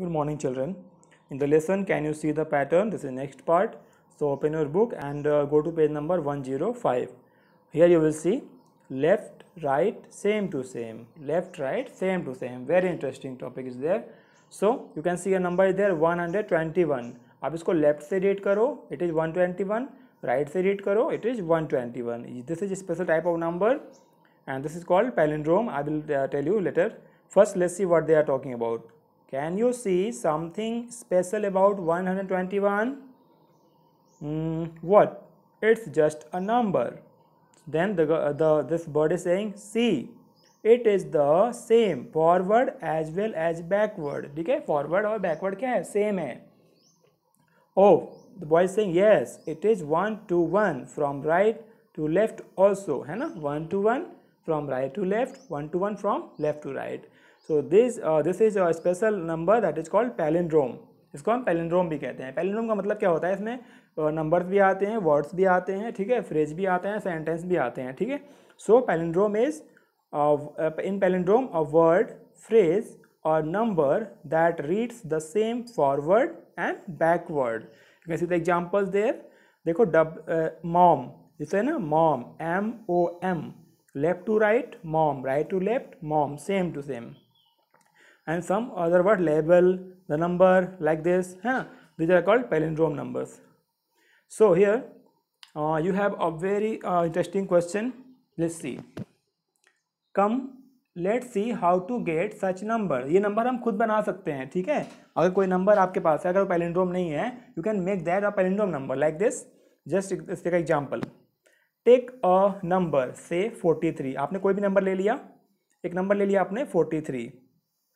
good morning children in the lesson can you see the pattern this is next part so open your book and uh, go to page number 105 here you will see left right same to same left right same to same very interesting topic is there so you can see a number is there 121 आप left left से read it is it is 121 Right, से read करो it is 121 this special type of number, and this is called palindrome. I will uh, tell you later. First, let's see what they are talking about. Can you see something special about 121? Mm, what? It's just a number. Then the, the this bird is saying see. It is the same forward as well as backward. Okay, forward or backward क्या है Same है. Oh, the boy is saying yes. It is one to one from right to left also है one to one from right to left, one to one from left to right. So this this is special number that is called palindrome इसको हम palindrome भी कहते हैं palindrome का मतलब क्या होता है इसमें नंबर्स uh, भी आते हैं वर्ड्स भी आते हैं ठीक है फ्रेज भी आते हैं सेंटेंस भी आते हैं ठीक है so palindrome is in palindrome a word phrase और number that reads the same forward and backward कैसे द देखो डब मॉम जिससे ना mom M O M left to right mom right to left mom same to same and some other word लेबल the number like this है ना these are called palindrome numbers so here you have a very interesting question let see come let's see how to get such number ये number हम खुद बना सकते हैं ठीक है अगर कोई नंबर आपके पास है अगर पेलिंड्रोम नहीं है you can make that a palindrome number like this just इसके का example take a number say forty three आपने कोई भी नंबर ले लिया एक नंबर ले लिया आपने फोर्टी थ्री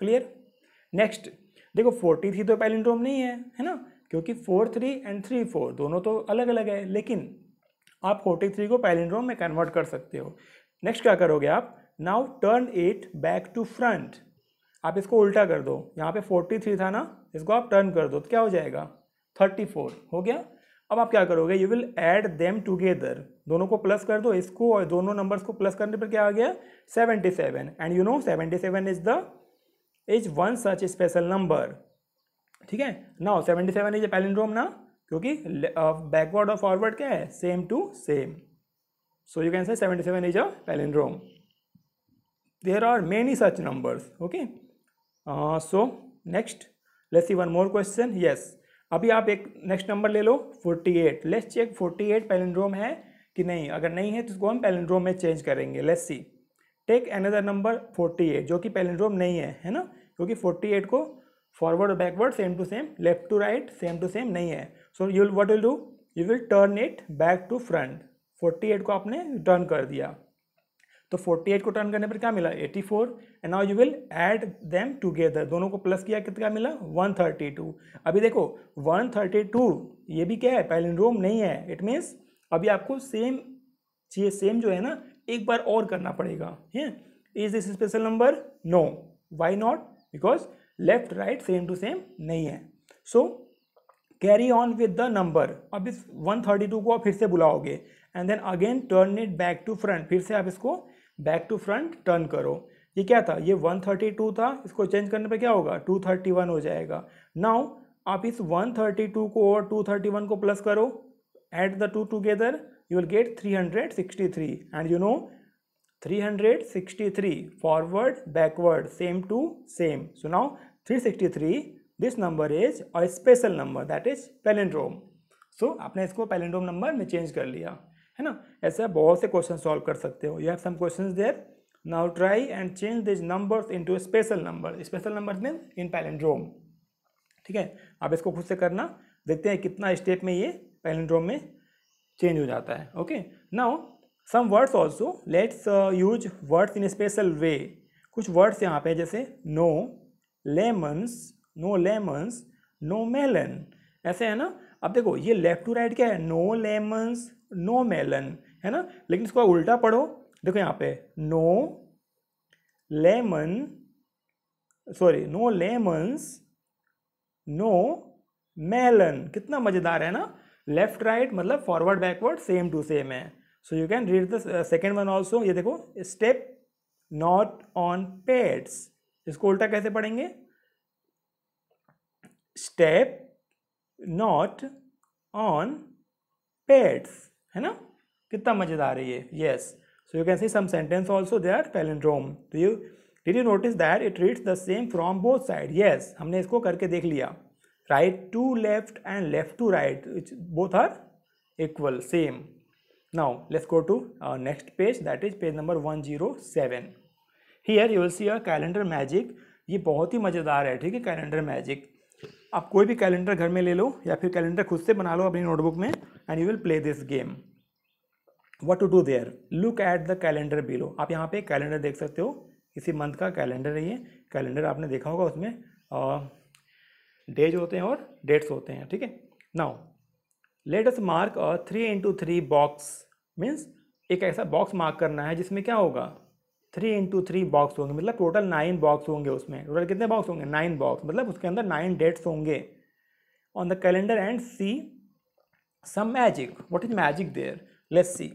क्लियर नेक्स्ट देखो फोर्टी थ्री तो पैलिंड्रोम नहीं है है ना क्योंकि four three and three four दोनों तो अलग अलग है लेकिन आप फोर्टी थ्री को पैलिंड्रोम में कन्वर्ट कर सकते हो नेक्स्ट क्या करोगे आप now turn it back to front आप इसको उल्टा कर दो यहाँ पे फोर्टी थ्री था ना इसको आप टर्न कर दो तो क्या हो जाएगा थर्टी फोर हो गया अब आप क्या करोगे you will add them together दोनों को प्लस कर दो इसको और दोनों नंबर्स को प्लस करने पर क्या आ गया seventy seven and you know seventy seven is the is one such special number ठीक है ना seventy seven is a palindrome ना क्योंकि बैकवर्ड और फॉरवर्ड क्या है same to same so you can say seventy seven is a palindrome there are many such numbers okay so next let's see one more question yes अभी आप एक next number ले लो forty eight let's check at palindrome है कि नहीं अगर नहीं है तो उसको हम पैलिंड्रोम में चेंज करेंगे let's see take another number forty eight जो कि पैलिंड्रोम नहीं है है ना क्योंकि फोर्टी एट को फॉरवर्ड और backward same to same left to right same to same नहीं है so you what will do you will turn it back to front forty eight को आपने टर्न कर दिया तो फोर्टी एट को टर्न करने पर क्या मिला eighty four and now you will add them together दोनों को प्लस किया कितना मिला वन थर्टी टू अभी देखो वन थर्टी टू ये भी क्या है पैलिंड्रोम नहीं है इट मीन्स अभी आपको सेम चीज सेम जो है ना एक बार और करना पड़ेगा है is this special number no why not because left right same to same नहीं है so carry on with the number अब इस 132 को आप फिर से बुलाओगे and then again turn it back to front फिर से आप इसको बैक टू फ्रंट टर्न करो ये क्या था ये 132 था इसको चेंज करने पे क्या होगा 231 हो जाएगा नाउ आप इस 132 को और 231 को प्लस करो at the two together you will get 363 and you know 363 forward backward same to same so now 363 this number is a special number that is palindrome so apne isko palindrome number mein change kar liya hai na ऐसा bahut se question solve kar sakte ho you have some questions there now try and change these numbers into a special number special number में in palindrome theek hai ab isko khud se karna dekhte hain kitna step mein ye palindrome mein change हो जाता है okay now some words also let's use words in special way कुछ words यहाँ पे जैसे no lemons no lemons no melon ऐसे है ना अब देखो ये लेफ्ट टू राइट क्या है नो लेमन्स नो मेलन है ना लेकिन इसको उल्टा पढ़ो देखो यहाँ पे no lemon sorry no lemons no melon कितना मज़ेदार है ना लेफ्ट राइट मतलब forward backward same to same है so you can read the second one also ये देखो स्टेप नॉट ऑन पेड्स इसको उल्टा कैसे पढ़ेंगे स्टेप नॉट ऑन पेड्स है ना कितना मजेदार है ये yes so you can see some sentence also they are palindrome did you notice that it reads the same from both side yes हमने इसको करके देख लिया right to left and left to right which both are equal same now let's go to our uh, next page that is page number 107 here you will see a calendar magic ये बहुत ही मज़ेदार है ठीक है calendar magic आप कोई भी calendar घर में ले लो या फिर कैलेंडर खुद से बना लो अपनी नोटबुक में and you will play this game what to do there look at the calendar below आप यहाँ पे कैलेंडर देख सकते हो किसी मंथ का कैलेंडर है ये कैलेंडर आपने देखा होगा उसमें uh, डेज होते हैं और डेट्स होते हैं ठीक है now let us mark a three into three box means एक ऐसा बॉक्स मार्क करना है जिसमें क्या होगा थ्री इंटू थ्री बॉक्स होंगे मतलब टोटल नाइन बॉक्स होंगे उसमें टोटल कितने बॉक्स होंगे नाइन बॉक्स मतलब उसके अंदर नाइन डेट्स होंगे on the calendar and see some magic what is magic there let's see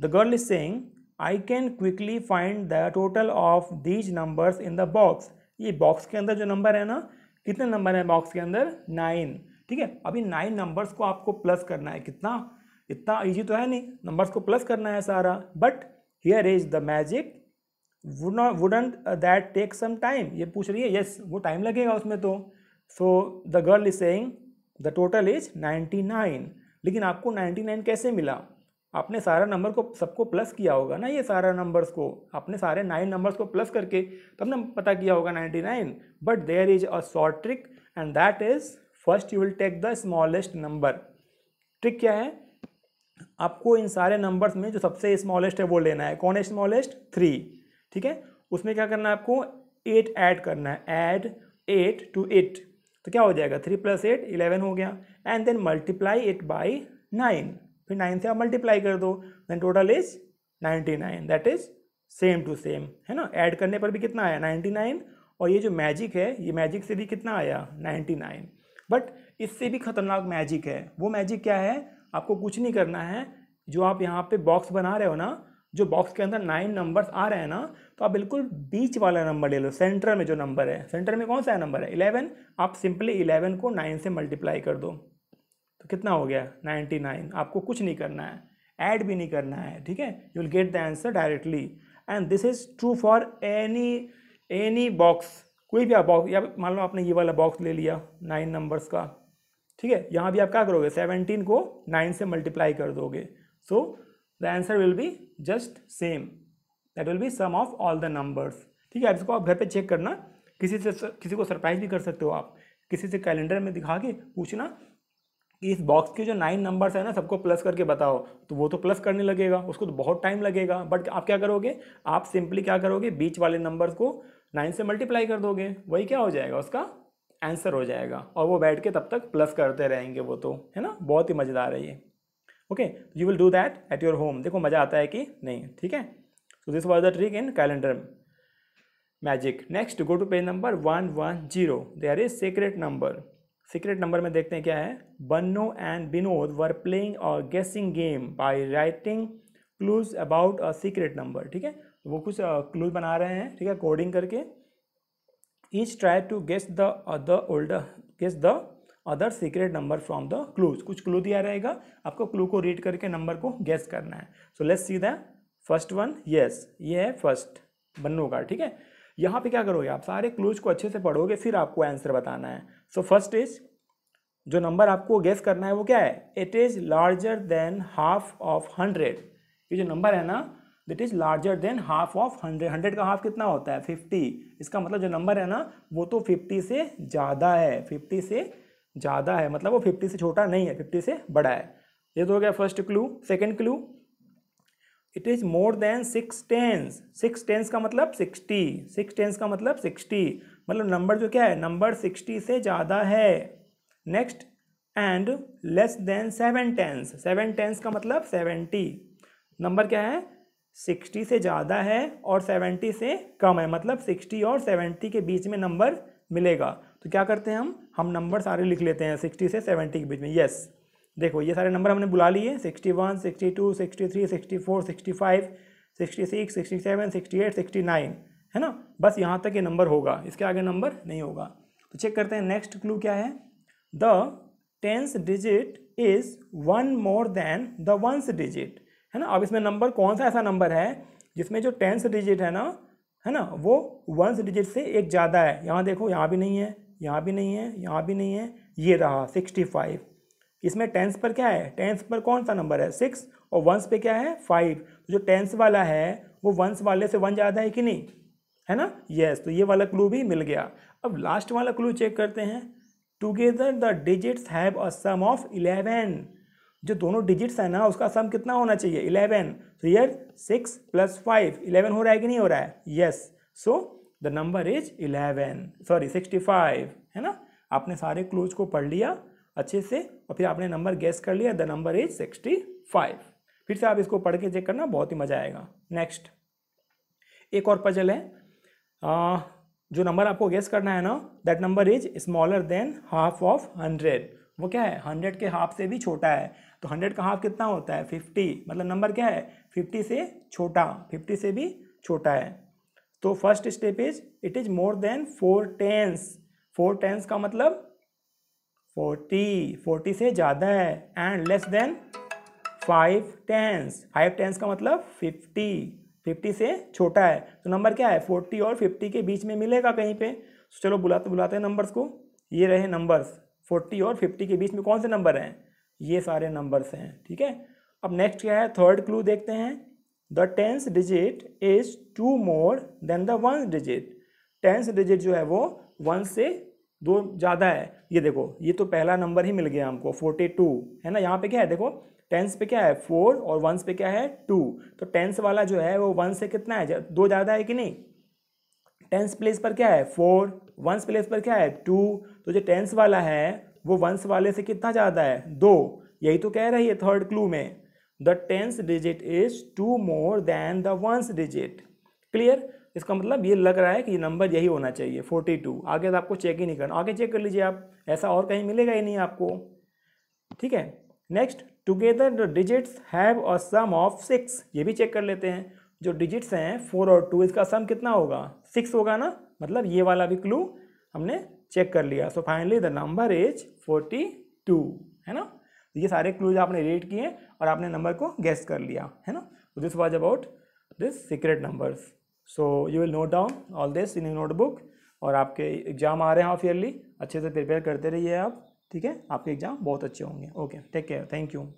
the girl is saying I can quickly find the total of these numbers in the box ये box के अंदर जो number है ना कितने number है box के अंदर नाइन ठीक है अभी नाइन नंबर्स को आपको प्लस करना है कितना इतना ईजी तो है नहीं नंबर्स को प्लस करना है सारा but here is the magic wouldn't that take some time ये पूछ रही है यस yes, वो टाइम लगेगा उसमें तो so the girl is saying the total is ninety nine लेकिन आपको नाइन्टी नाइन कैसे मिला आपने सारा नंबर को सबको प्लस किया होगा ना ये सारा नंबर्स को आपने सारे नाइन नंबर्स को प्लस करके तब तो ना पता किया होगा ninety nine but there is a short trick and that is first you will take the smallest number trick क्या है आपको इन सारे नंबर्स में जो सबसे स्मॉलेस्ट है वो लेना है कौन है स्मॉलेस्ट थ्री ठीक है उसमें क्या करना है आपको एट ऐड करना है एड एट टू एट तो क्या हो जाएगा थ्री प्लस एट इलेवन हो गया and then multiply eight by nine फिर नाइन से आप मल्टीप्लाई कर दो then total is ninety nine that is same to same है ना ऐड करने पर भी कितना आया नाइन्टी नाइन और ये जो मैजिक है ये मैजिक से भी कितना आया नाइन्टी नाइन बट इससे भी खतरनाक मैजिक है वो मैजिक क्या है आपको कुछ नहीं करना है जो आप यहाँ पे बॉक्स बना रहे हो ना जो बॉक्स के अंदर नाइन नंबर्स आ रहे हैं ना तो आप बिल्कुल बीच वाला नंबर ले लो सेंटर में जो नंबर है सेंटर में कौन सा नंबर है इलेवन आप सिंपली इलेवन को नाइन से मल्टीप्लाई कर दो तो कितना हो गया 99 आपको कुछ नहीं करना है ऐड भी नहीं करना है ठीक है you will get the answer directly and this is true for any any box कोई भी आप बॉक्स या मान लो आपने ये वाला बॉक्स ले लिया नाइन नंबर्स का ठीक है यहाँ भी आप क्या करोगे सेवनटीन को नाइन से मल्टीप्लाई कर दोगे so the answer will be just same that will be sum of all the numbers ठीक है इसको आप घर पे चेक करना किसी से किसी को सरप्राइज भी कर सकते हो आप किसी से कैलेंडर में दिखा के पूछना इस बॉक्स के जो नाइन नंबर्स है ना सबको प्लस करके बताओ तो वो तो प्लस करने लगेगा उसको तो बहुत टाइम लगेगा बट आप क्या करोगे आप सिंपली क्या करोगे बीच वाले नंबर्स को नाइन से मल्टीप्लाई कर दोगे वही क्या हो जाएगा उसका आंसर हो जाएगा और वो बैठ के तब तक प्लस करते रहेंगे वो तो है ना बहुत ही मज़ेदार है ये okay you will do that at your home देखो मज़ा आता है कि नहीं ठीक है so this was the trick in calendar magic next go to page number one one zero there is secret number secret number में देखते हैं क्या है Banno and Binod were playing a guessing game by writing clues about a secret number ठीक है तो वो कुछ क्लूज बना रहे हैं ठीक है कोडिंग करके each try to guess the other older guess the other secret number from the clues कुछ क्लू दिया रहेगा आपको क्लू को रीड करके नंबर को गेस करना है so let's see the first one yes ये है फर्स्ट बन्नो का ठीक है यहाँ पे क्या करोगे आप सारे क्लूज को अच्छे से पढ़ोगे फिर आपको आंसर बताना है सो फर्स्ट इज जो नंबर आपको गेस करना है वो क्या है it is larger than half of hundred ये जो नंबर है ना that is larger than half of hundred hundred का हाफ कितना होता है फिफ्टी इसका मतलब जो नंबर है ना वो तो फिफ्टी से ज़्यादा है फिफ्टी से ज़्यादा है मतलब वो फिफ्टी से छोटा नहीं है फिफ्टी से बड़ा है ये तो हो गया first clue second clue it is more than six tens six tens का मतलब सिक्सटी सिक्स टेंस का मतलब सिक्सटी मतलब नंबर जो क्या है नंबर सिक्सटी से ज़्यादा है next and less than seven tens seven tens का मतलब सेवेंटी नंबर क्या है सिक्सटी से ज़्यादा है और सेवेंटी से कम है मतलब सिक्सटी और सेवेंटी के बीच में नंबर मिलेगा तो क्या करते हैं हम हम नंबर सारे लिख लेते हैं सिक्सटी से सेवेंटी के बीच में यस yes. देखो ये सारे नंबर हमने बुला लिए sixty one sixty two sixty three sixty four sixty five sixty six sixty seven sixty eight sixty nine है ना बस यहाँ तक ये नंबर होगा इसके आगे नंबर नहीं होगा तो चेक करते हैं नेक्स्ट क्लू क्या है the tens digit is one more than the ones digit है ना अब इसमें नंबर कौन सा ऐसा नंबर है जिसमें जो टेंस डिजिट है ना है ना वो वंस डिजिट से एक ज़्यादा है यहाँ देखो यहाँ भी नहीं है यहाँ भी नहीं है यहाँ भी नहीं है ये रहा सिक्सटी फाइव इसमें टेंस पर क्या है टेंस पर कौन सा नंबर है सिक्स और वंस पे क्या है फाइव तो जो टेंस वाला है वो वंस वाले से वन ज़्यादा है कि नहीं है ना यस yes, तो ये वाला क्लू भी मिल गया अब लास्ट वाला क्लू चेक करते हैं together the digits have a sum of eleven जो दोनों डिजिट्स है ना उसका सम कितना होना चाहिए इलेवन तो yeah six plus five eleven हो रहा है कि नहीं हो रहा है yes so the number is eleven sorry sixty five है ना आपने सारे क्लूज को पढ़ लिया अच्छे से और फिर आपने नंबर गैस कर लिया the number is sixty five फिर से आप इसको पढ़ के चेक करना बहुत ही मजा आएगा नेक्स्ट एक और पजल है आ, जो नंबर आपको गैस करना है ना that number is smaller than half of hundred वो क्या है हंड्रेड के हाफ से भी छोटा है तो हंड्रेड का हाफ कितना होता है फिफ्टी मतलब नंबर क्या है फिफ्टी से छोटा फिफ्टी से भी छोटा है तो first step is it is more than four tens four tens का मतलब फोर्टी फोर्टी से ज़्यादा है and less than five tens five tens का मतलब फिफ्टी फिफ्टी से छोटा है तो नंबर क्या है फोर्टी और फिफ्टी के बीच में मिलेगा कहीं पे तो चलो बुलाते बुलाते हैं नंबर्स को ये रहे नंबर्स फोर्टी और फिफ्टी के बीच में कौन से नंबर हैं ये सारे नंबर्स हैं ठीक है अब नेक्स्ट क्या है थर्ड क्लू देखते हैं the tens digit is two more than the ones digit tens digit जो है वो वन से दो ज़्यादा है ये देखो ये तो पहला नंबर ही मिल गया हमको फोर्टी टू है ना यहाँ पे क्या है देखो टेंस पे क्या है फोर और वंस पे क्या है टू तो टेंस वाला जो है वो वन से कितना है दो ज़्यादा है कि नहीं टेंस प्लेस पर क्या है फोर वंस प्लेस पर क्या है टू तो जो टेंस वाला है वो वंस वाले से कितना ज़्यादा है दो यही तो कह रही है थर्ड क्लू में the tens digit is two more than the ones digit clear इसका मतलब ये लग रहा है कि ये नंबर यही होना चाहिए फोर्टी टू आगे तो आपको चेक ही नहीं करना आगे चेक कर लीजिए आप ऐसा और कहीं मिलेगा ही नहीं आपको ठीक है next together the digits have a sum of six ये भी चेक कर लेते हैं जो डिजिट्स हैं फोर और टू इसका सम कितना होगा सिक्स होगा ना मतलब ये वाला भी क्लू हमने चेक कर लिया so finally the number is forty two है ना तो ये सारे क्लूज आपने रीड किए और आपने नंबर को गैस कर लिया है ना this was about this secret numbers so you will note down all this in notebook और आपके एग्ज़ाम आ रहे हैं हाफ ईयरली अच्छे से प्रिपेयर करते रहिए आप ठीक है आपके एग्ज़ाम बहुत अच्छे होंगे okay take care thank you